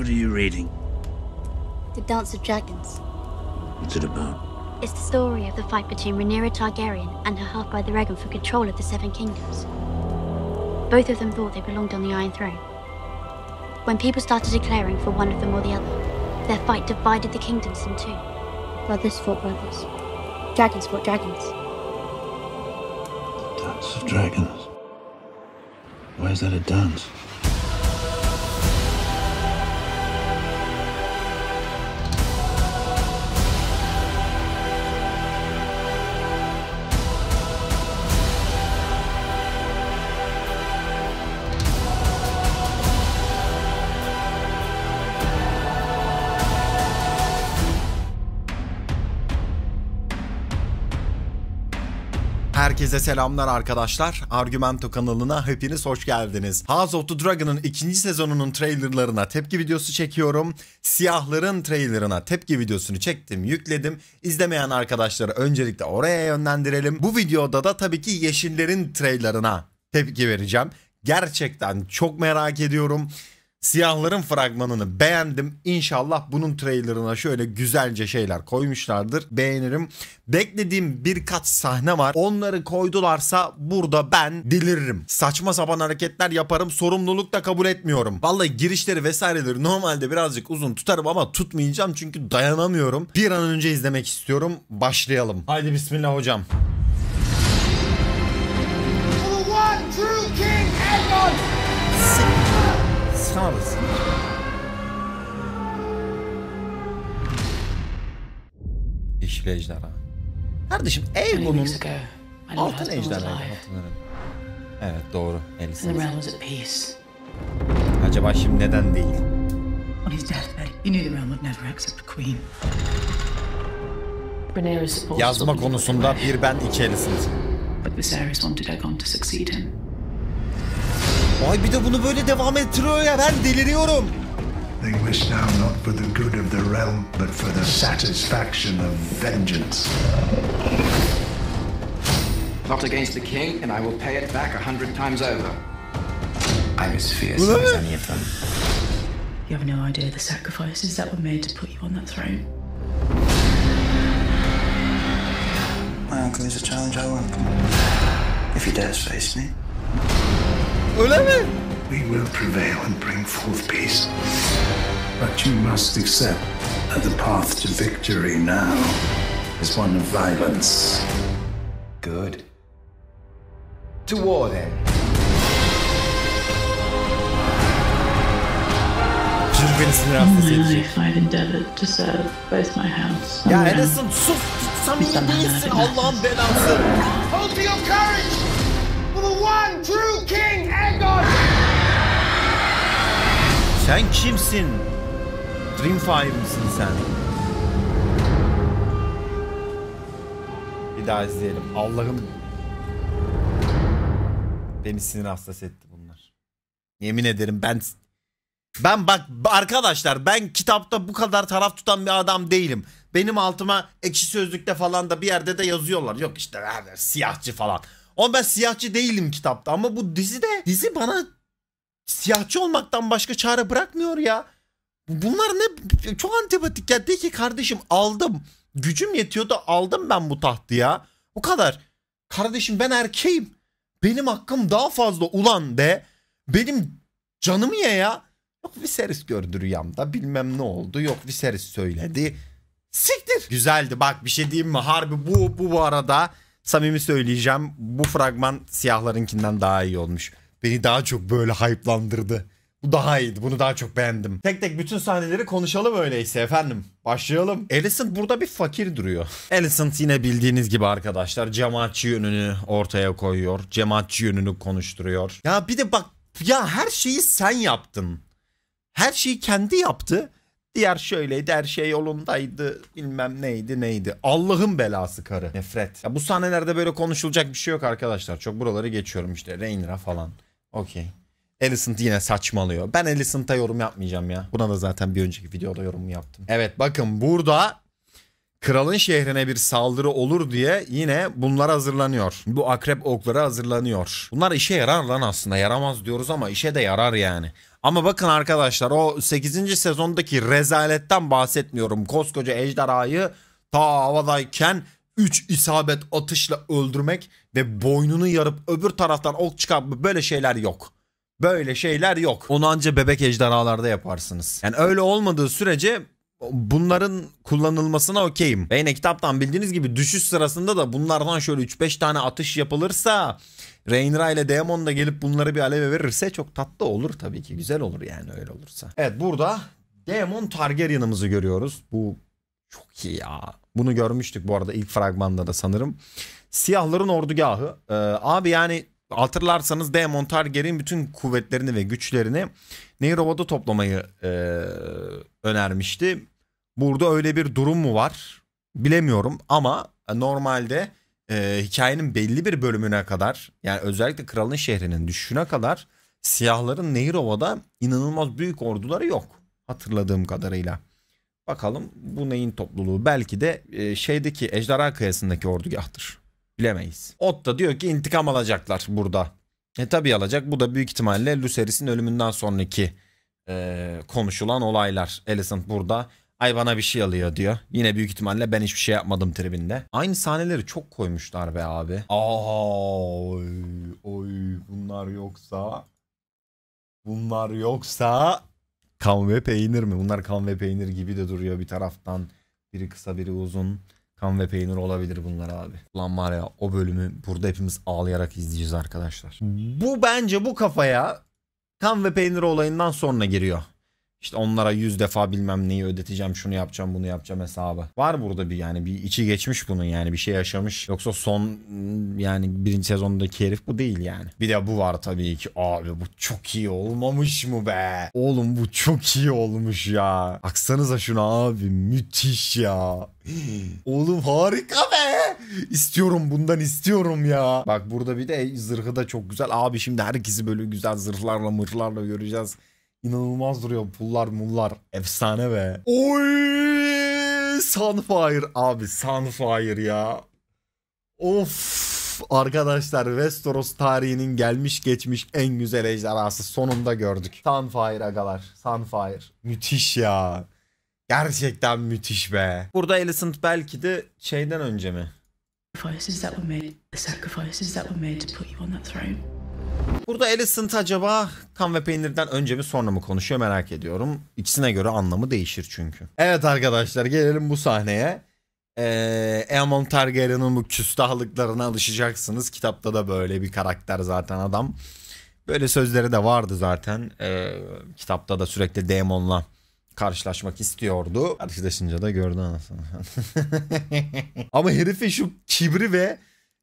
What are you reading? The Dance of Dragons. What's it about? It's the story of the fight between Rhaenyra Targaryen and her half-brother Aegon for control of the Seven Kingdoms. Both of them thought they belonged on the Iron Throne. When people started declaring for one of them or the other, their fight divided the kingdoms in two. Brothers fought brothers. Dragons fought dragons. The Dance of Dragons? Why is that a dance? Herkese selamlar arkadaşlar. Argumento kanalına hepiniz hoş geldiniz. House of the Dragon'ın ikinci sezonunun trailerlarına tepki videosu çekiyorum. Siyahların trailerına tepki videosunu çektim, yükledim. İzlemeyen arkadaşları öncelikle oraya yönlendirelim. Bu videoda da tabii ki yeşillerin trailerına tepki vereceğim. Gerçekten çok merak ediyorum. Siyahların fragmanını beğendim. İnşallah bunun trailerına şöyle güzelce şeyler koymuşlardır. Beğenirim. Beklediğim birkaç sahne var. Onları koydularsa burada ben deliririm. Saçma sapan hareketler yaparım. Sorumluluk da kabul etmiyorum. Vallahi girişleri vesaireleri normalde birazcık uzun tutarım ama tutmayacağım çünkü dayanamıyorum. Bir an önce izlemek istiyorum. Başlayalım. Haydi bismillah hocam. Baksana biz. Yeşil ejderha. Kardeşim Egon'un hani hani altın ejderha. Evet doğru. Acaba şimdi neden değil? Yazma konusunda bir ben iki elisiniz. But Viserys wanted Aegon to succeed him. Ay bir de bunu böyle devam ettiriyor ya ben deliriyorum. They wish now not for the good of the realm, but for the satisfaction of vengeance. Not against the king, and I will pay it back a hundred times over. I'm as fierce as any of them. You have no idea the sacrifices that were made to put you on that throne. My uncle is a challenge I welcome. If he dares face me. Öyle mi? We will prevail and bring forth peace. But you must accept that the path to victory now is one of violence. Good. To war then. Lonely if I've endeavored to serve both my house. samimi değilsin Allah'ın belası. Kalk Sen kimsin? Dreamfire mısın sen? Bir daha izleyelim. Allah'ım. Beni sinir hastası etti bunlar. Yemin ederim ben... Ben bak arkadaşlar ben kitapta bu kadar taraf tutan bir adam değilim. Benim altıma ekşi sözlükte falan da bir yerde de yazıyorlar. Yok işte siyahçı falan. O ben siyahçı değilim kitapta ama bu dizide dizi bana siyahçı olmaktan başka çare bırakmıyor ya. Bunlar ne çok antipatik ya. De ki kardeşim aldım. Gücüm yetiyordu aldım ben bu tahtı ya. O kadar. Kardeşim ben erkeğim. Benim hakkım daha fazla ulan de. Benim canım ye ya. Yok Viserys gördü rüyamda bilmem ne oldu. Yok Viserys söyledi. Siktir. Güzeldi bak bir şey diyeyim mi? Harbi bu bu bu arada samimi söyleyeceğim. Bu fragman siyahlarınkinden daha iyi olmuş beni daha çok böyle hype'landırdı. Bu daha iyiydi. Bunu daha çok beğendim. Tek tek bütün sahneleri konuşalım öyleyse efendim. Başlayalım. Alicent burada bir fakir duruyor. Alicent yine bildiğiniz gibi arkadaşlar cemaatçi yönünü ortaya koyuyor. Cemaatçi yönünü konuşturuyor. Ya bir de bak ya her şeyi sen yaptın. Her şeyi kendi yaptı. Diğer şöyleydi her şey yolundaydı bilmem neydi neydi. Allah'ın belası karı. Nefret. Ya bu sahnelerde böyle konuşulacak bir şey yok arkadaşlar. Çok buraları geçiyorum işte Reynra falan. Okey. Alicent yine saçmalıyor. Ben Alicent'a yorum yapmayacağım ya. Buna da zaten bir önceki videoda yorum yaptım. Evet bakın burada kralın şehrine bir saldırı olur diye yine bunlar hazırlanıyor. Bu akrep okları hazırlanıyor. Bunlar işe yarar lan aslında. Yaramaz diyoruz ama işe de yarar yani. Ama bakın arkadaşlar o 8. sezondaki rezaletten bahsetmiyorum. Koskoca ejderhayı ta havadayken 3 isabet atışla öldürmek ve boynunu yarıp öbür taraftan ok çıkartma böyle şeyler yok. Böyle şeyler yok. Onu anca bebek ejderhalarda yaparsınız. Yani öyle olmadığı sürece bunların kullanılmasına okeyim. Ve yine kitaptan bildiğiniz gibi düşüş sırasında da bunlardan şöyle 3-5 tane atış yapılırsa Reyna ile Demon da gelip bunları bir aleve verirse çok tatlı olur tabii ki. Güzel olur yani öyle olursa. Evet burada Daemon Targaryen'ımızı görüyoruz. Bu çok iyi ya. Bunu görmüştük bu arada ilk fragmanda da sanırım. Siyahların ordugahı. Ee, abi yani hatırlarsanız Daemon Targaryen bütün kuvvetlerini ve güçlerini Neyrova'da toplamayı e, önermişti. Burada öyle bir durum mu var bilemiyorum ama normalde e, hikayenin belli bir bölümüne kadar yani özellikle kralın şehrinin düşüne kadar siyahların Neyrova'da inanılmaz büyük orduları yok hatırladığım kadarıyla. Bakalım bu neyin topluluğu? Belki de e, şeydeki Ejderha Kıyası'ndaki ordugahtır. Bilemeyiz. Ot da diyor ki intikam alacaklar burada. E tabi alacak. Bu da büyük ihtimalle Luceris'in ölümünden sonraki e, konuşulan olaylar. Alicent burada ay bana bir şey alıyor diyor. Yine büyük ihtimalle ben hiçbir şey yapmadım tribinde. Aynı sahneleri çok koymuşlar be abi. Oy, oy bunlar yoksa bunlar yoksa kan ve peynir mi? Bunlar kan ve peynir gibi de duruyor bir taraftan. Biri kısa biri uzun. Kan ve peynir olabilir bunlar abi. Lan var ya o bölümü burada hepimiz ağlayarak izleyeceğiz arkadaşlar. Bu bence bu kafaya kan ve peynir olayından sonra giriyor. İşte onlara yüz defa bilmem neyi ödeteceğim şunu yapacağım bunu yapacağım hesabı. Var burada bir yani bir içi geçmiş bunun yani bir şey yaşamış. Yoksa son yani birinci sezondaki herif bu değil yani. Bir de bu var tabii ki abi bu çok iyi olmamış mı be? Oğlum bu çok iyi olmuş ya. Aksanıza şuna abi müthiş ya. Oğlum harika be. İstiyorum bundan istiyorum ya. Bak burada bir de zırhı da çok güzel. Abi şimdi herkesi böyle güzel zırhlarla mırlarla göreceğiz. İnanılmaz duruyor pullar mullar. Efsane be. Oy! Sunfire abi Sunfire ya. Of arkadaşlar Westeros tarihinin gelmiş geçmiş en güzel ejderhası sonunda gördük. Sunfire agalar Sunfire. Müthiş ya. Gerçekten müthiş be. Burada Alicent belki de şeyden önce mi? Sacrifices that were made, the sacrifices that were made to put you on that throne. Burada Alicent acaba kan ve peynirden önce mi sonra mı konuşuyor merak ediyorum. İkisine göre anlamı değişir çünkü. Evet arkadaşlar gelelim bu sahneye. Ee, Aemon Targaryen'ın bu küstahlıklarına alışacaksınız. Kitapta da böyle bir karakter zaten adam. Böyle sözleri de vardı zaten. Ee, kitapta da sürekli demonla karşılaşmak istiyordu. arkadaşınca da gördü anasını. Ama herifin şu kibri ve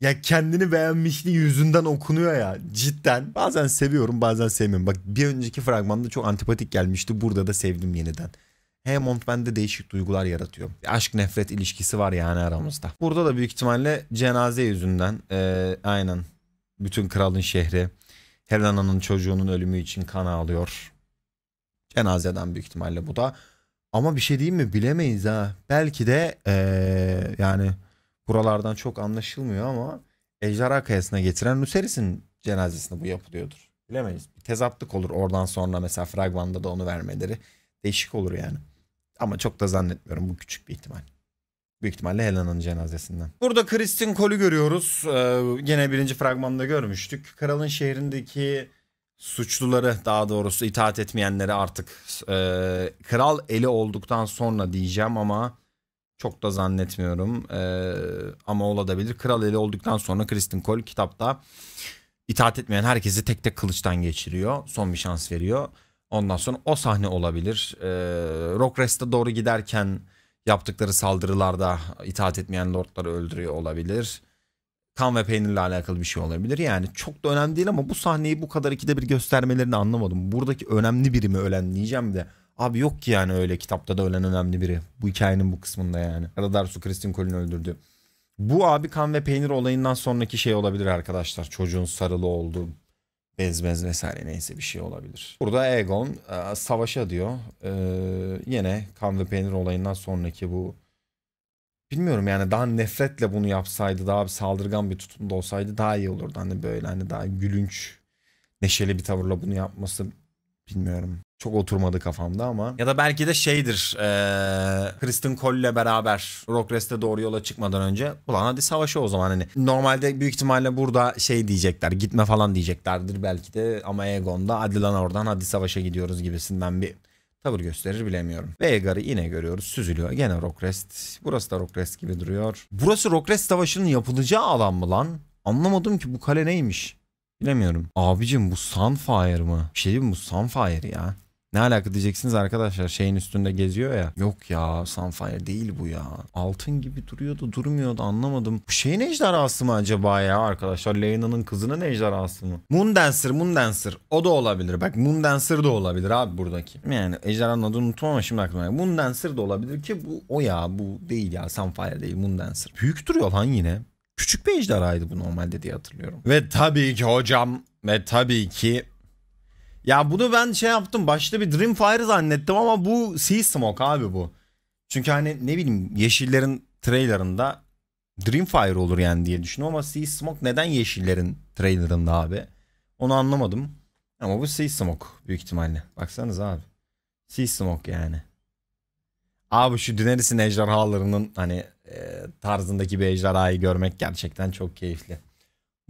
ya kendini beğenmişliği yüzünden okunuyor ya cidden. Bazen seviyorum bazen sevmiyorum. Bak bir önceki fragmanda çok antipatik gelmişti. Burada da sevdim yeniden. Hammond bende değişik duygular yaratıyor. aşk nefret ilişkisi var yani aramızda. Burada da büyük ihtimalle cenaze yüzünden. Ee, aynen. Bütün kralın şehri. Helena'nın çocuğunun ölümü için kan ağlıyor. Cenazeden büyük ihtimalle bu da. Ama bir şey diyeyim mi bilemeyiz ha. Belki de ee, yani buralardan çok anlaşılmıyor ama Ejderha Kayası'na getiren Nuseris'in cenazesinde bu yapılıyordur. Bilemeyiz. Bir tezatlık olur oradan sonra mesela fragmanda da onu vermeleri. Değişik olur yani. Ama çok da zannetmiyorum bu küçük bir ihtimal. Büyük ihtimalle Helena'nın cenazesinden. Burada Kristin Kol'u görüyoruz. Ee, gene birinci fragmanda görmüştük. Kralın şehrindeki suçluları daha doğrusu itaat etmeyenleri artık e, kral eli olduktan sonra diyeceğim ama çok da zannetmiyorum ee, ama olabilir. Kral eli olduktan sonra Kristin Cole kitapta itaat etmeyen herkesi tek tek kılıçtan geçiriyor. Son bir şans veriyor. Ondan sonra o sahne olabilir. Ee, Rock doğru giderken yaptıkları saldırılarda itaat etmeyen lordları öldürüyor olabilir. Kan ve peynirle alakalı bir şey olabilir. Yani çok da önemli değil ama bu sahneyi bu kadar ikide bir göstermelerini anlamadım. Buradaki önemli birimi diyeceğim de Abi yok ki yani öyle kitapta da ölen önemli biri. Bu hikayenin bu kısmında yani. Radar su Kristin Cole'ün öldürdü. Bu abi kan ve peynir olayından sonraki şey olabilir arkadaşlar. Çocuğun sarılı oldu, bezmez vesaire neyse bir şey olabilir. Burada Egon e, savaşa diyor. Ee, yine kan ve peynir olayından sonraki bu bilmiyorum yani daha nefretle bunu yapsaydı daha bir saldırgan bir tutumda olsaydı daha iyi olurdu. Hani böyle hani daha gülünç neşeli bir tavırla bunu yapması bilmiyorum. Çok oturmadı kafamda ama. Ya da belki de şeydir. Ee, Kristen ile beraber Rockrest'e doğru yola çıkmadan önce. Ulan hadi savaşı o zaman hani. Normalde büyük ihtimalle burada şey diyecekler. Gitme falan diyeceklerdir belki de. Ama Egon'da hadi lan oradan hadi savaşa gidiyoruz gibisinden bir tavır gösterir bilemiyorum. Veigar'ı yine görüyoruz süzülüyor. Gene Rockrest. Burası da Rockrest gibi duruyor. Burası Rockrest savaşının yapılacağı alan mı lan? Anlamadım ki bu kale neymiş. Bilemiyorum. Abicim bu Sunfire mı? Bir şey değil mi bu Sunfire ya? Ne alaka diyeceksiniz arkadaşlar şeyin üstünde geziyor ya. Yok ya Sunfire değil bu ya. Altın gibi duruyordu durmuyordu anlamadım. Bu şeyin ejderhası mı acaba ya arkadaşlar? Leyna'nın kızının ejderhası mı? Moondancer Moondancer o da olabilir. Bak Moondancer da olabilir abi buradaki. Yani ejderhanın adını unutmam ama şimdi aklıma. Moondancer da olabilir ki bu o ya bu değil ya Sunfire değil Moondancer. Büyük duruyor lan yine. Küçük bir ejderhaydı bu normalde diye hatırlıyorum. Ve tabii ki hocam ve tabii ki ya bunu ben şey yaptım başta bir Dreamfire zannettim ama bu Sea Smoke abi bu. Çünkü hani ne bileyim yeşillerin trailerında Dreamfire olur yani diye düşünüyorum ama Sea Smoke neden yeşillerin trailerında abi? Onu anlamadım. Ama bu Sea Smoke büyük ihtimalle. Baksanız abi. Sea Smoke yani. Abi şu Daenerys'in ejderhalarının hani e, tarzındaki bir ejderhayı görmek gerçekten çok keyifli.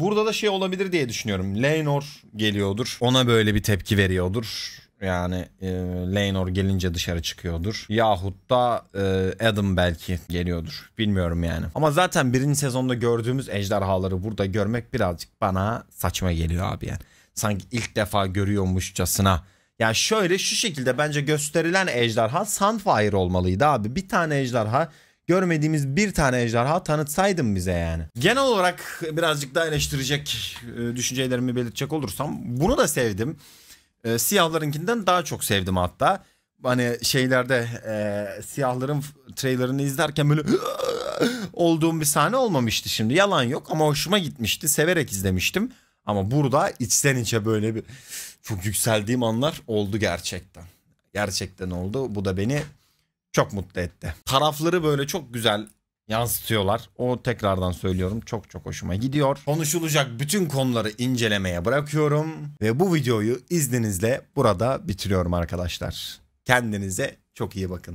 Burada da şey olabilir diye düşünüyorum. Leynor geliyordur. Ona böyle bir tepki veriyordur. Yani e, Leynor gelince dışarı çıkıyordur. Yahut da e, Adam belki geliyordur. Bilmiyorum yani. Ama zaten birinci sezonda gördüğümüz ejderhaları burada görmek birazcık bana saçma geliyor abi yani. Sanki ilk defa görüyormuşçasına. Yani şöyle şu şekilde bence gösterilen ejderha Sunfire olmalıydı abi. Bir tane ejderha görmediğimiz bir tane ejderha tanıtsaydın bize yani. Genel olarak birazcık daha eleştirecek e, düşüncelerimi belirtecek olursam bunu da sevdim. E, siyahlarınkinden daha çok sevdim hatta. Hani şeylerde e, siyahların trailerını izlerken böyle olduğum bir sahne olmamıştı şimdi. Yalan yok ama hoşuma gitmişti. Severek izlemiştim. Ama burada içten içe böyle bir çok yükseldiğim anlar oldu gerçekten. Gerçekten oldu. Bu da beni çok mutlu etti. Tarafları böyle çok güzel yansıtıyorlar. O tekrardan söylüyorum çok çok hoşuma gidiyor. Konuşulacak bütün konuları incelemeye bırakıyorum ve bu videoyu izninizle burada bitiriyorum arkadaşlar. Kendinize çok iyi bakın.